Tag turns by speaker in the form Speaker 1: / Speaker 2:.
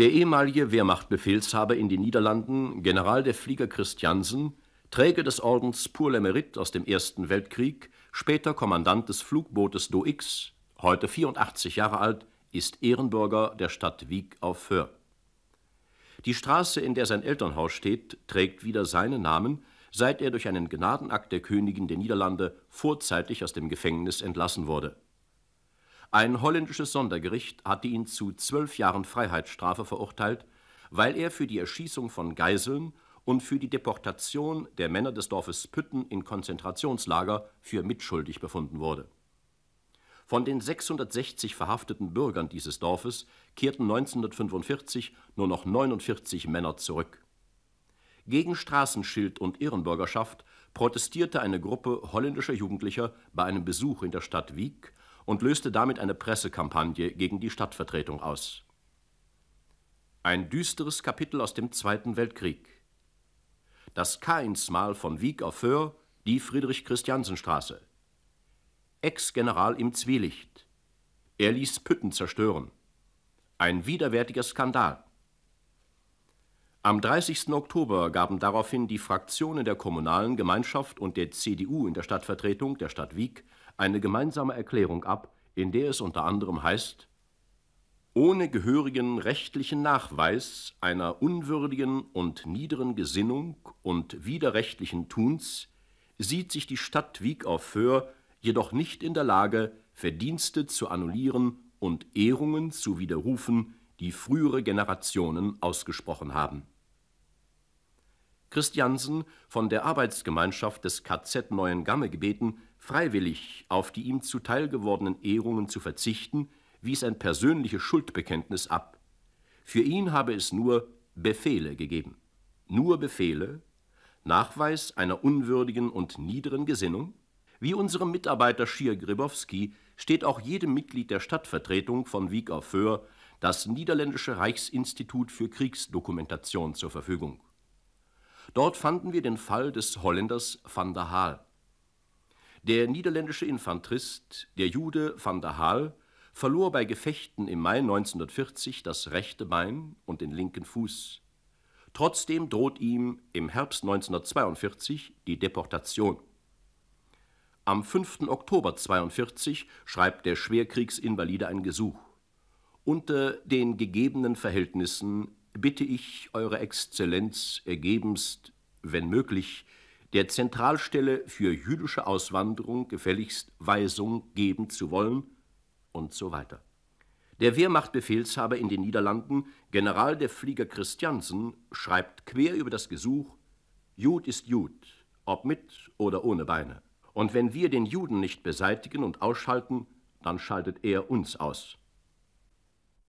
Speaker 1: Der ehemalige Wehrmachtbefehlshaber in den Niederlanden, General der Flieger Christiansen, Träger des Ordens Pur Lemerit aus dem Ersten Weltkrieg, später Kommandant des Flugbootes Do-X, heute 84 Jahre alt, ist Ehrenbürger der Stadt Wiek auf Höhr. Die Straße, in der sein Elternhaus steht, trägt wieder seinen Namen, seit er durch einen Gnadenakt der Königin der Niederlande vorzeitig aus dem Gefängnis entlassen wurde. Ein holländisches Sondergericht hatte ihn zu zwölf Jahren Freiheitsstrafe verurteilt, weil er für die Erschießung von Geiseln und für die Deportation der Männer des Dorfes Pütten in Konzentrationslager für mitschuldig befunden wurde. Von den 660 verhafteten Bürgern dieses Dorfes kehrten 1945 nur noch 49 Männer zurück. Gegen Straßenschild und Ehrenbürgerschaft protestierte eine Gruppe holländischer Jugendlicher bei einem Besuch in der Stadt Wiek und löste damit eine Pressekampagne gegen die Stadtvertretung aus. Ein düsteres Kapitel aus dem Zweiten Weltkrieg. Das k Kainsmal von Wieg auf Föhr, die Friedrich-Christiansen-Straße. Ex-General im Zwielicht. Er ließ Pütten zerstören. Ein widerwärtiger Skandal. Am 30. Oktober gaben daraufhin die Fraktionen der Kommunalen Gemeinschaft und der CDU in der Stadtvertretung der Stadt Wieg eine gemeinsame Erklärung ab, in der es unter anderem heißt, ohne gehörigen rechtlichen Nachweis einer unwürdigen und niederen Gesinnung und widerrechtlichen Tuns sieht sich die Stadt Wieg auf Föhr jedoch nicht in der Lage, Verdienste zu annullieren und Ehrungen zu widerrufen, die frühere Generationen ausgesprochen haben. Christiansen von der Arbeitsgemeinschaft des KZ Neuengamme gebeten, freiwillig auf die ihm zuteil gewordenen Ehrungen zu verzichten, wies ein persönliches Schuldbekenntnis ab. Für ihn habe es nur Befehle gegeben. Nur Befehle, Nachweis einer unwürdigen und niederen Gesinnung? Wie unserem Mitarbeiter Schier Gribowski steht auch jedem Mitglied der Stadtvertretung von Wieg auf Föhr das Niederländische Reichsinstitut für Kriegsdokumentation zur Verfügung. Dort fanden wir den Fall des Holländers van der Haal. Der niederländische Infanterist, der Jude van der Haal, verlor bei Gefechten im Mai 1940 das rechte Bein und den linken Fuß. Trotzdem droht ihm im Herbst 1942 die Deportation. Am 5. Oktober 1942 schreibt der Schwerkriegsinvalide ein Gesuch. Unter den gegebenen Verhältnissen bitte ich Eure Exzellenz ergebenst, wenn möglich, der Zentralstelle für jüdische Auswanderung gefälligst Weisung geben zu wollen und so weiter. Der Wehrmachtbefehlshaber in den Niederlanden, General der Flieger Christiansen, schreibt quer über das Gesuch: Jud ist Jud, ob mit oder ohne Beine. Und wenn wir den Juden nicht beseitigen und ausschalten, dann schaltet er uns aus.